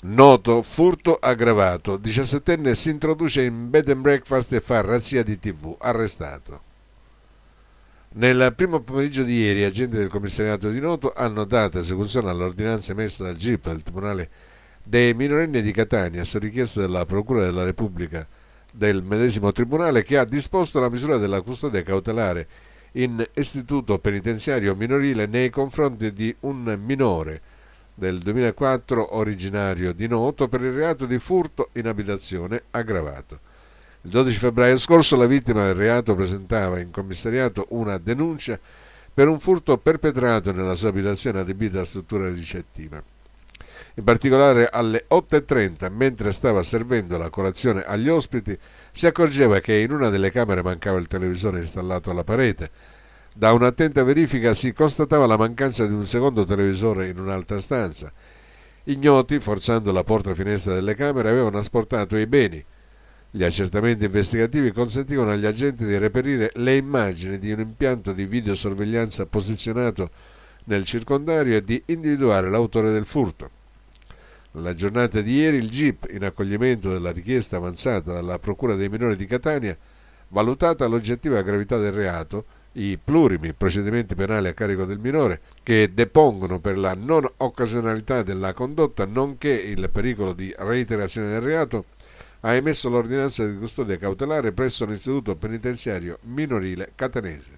Noto furto aggravato. 17enne si introduce in bed and breakfast e fa razzia di tv. Arrestato. Nel primo pomeriggio di ieri, agenti del commissariato di Noto hanno dato esecuzione all'ordinanza emessa dal GIP al Tribunale dei minorenni di Catania su richiesta della Procura della Repubblica del medesimo Tribunale che ha disposto la misura della custodia cautelare in istituto penitenziario minorile nei confronti di un minore del 2004 originario di Noto per il reato di furto in abitazione aggravato. Il 12 febbraio scorso la vittima del reato presentava in commissariato una denuncia per un furto perpetrato nella sua abitazione adibita a struttura ricettiva. In particolare alle 8.30, mentre stava servendo la colazione agli ospiti, si accorgeva che in una delle camere mancava il televisore installato alla parete da un'attenta verifica si constatava la mancanza di un secondo televisore in un'altra stanza. Ignoti, forzando la porta finestra delle camere, avevano asportato i beni. Gli accertamenti investigativi consentivano agli agenti di reperire le immagini di un impianto di videosorveglianza posizionato nel circondario e di individuare l'autore del furto. La giornata di ieri il GIP, in accoglimento della richiesta avanzata dalla Procura dei minori di Catania, valutata l'oggettiva gravità del reato, i plurimi procedimenti penali a carico del minore che depongono per la non occasionalità della condotta nonché il pericolo di reiterazione del reato ha emesso l'ordinanza di custodia cautelare presso l'istituto penitenziario minorile catanese.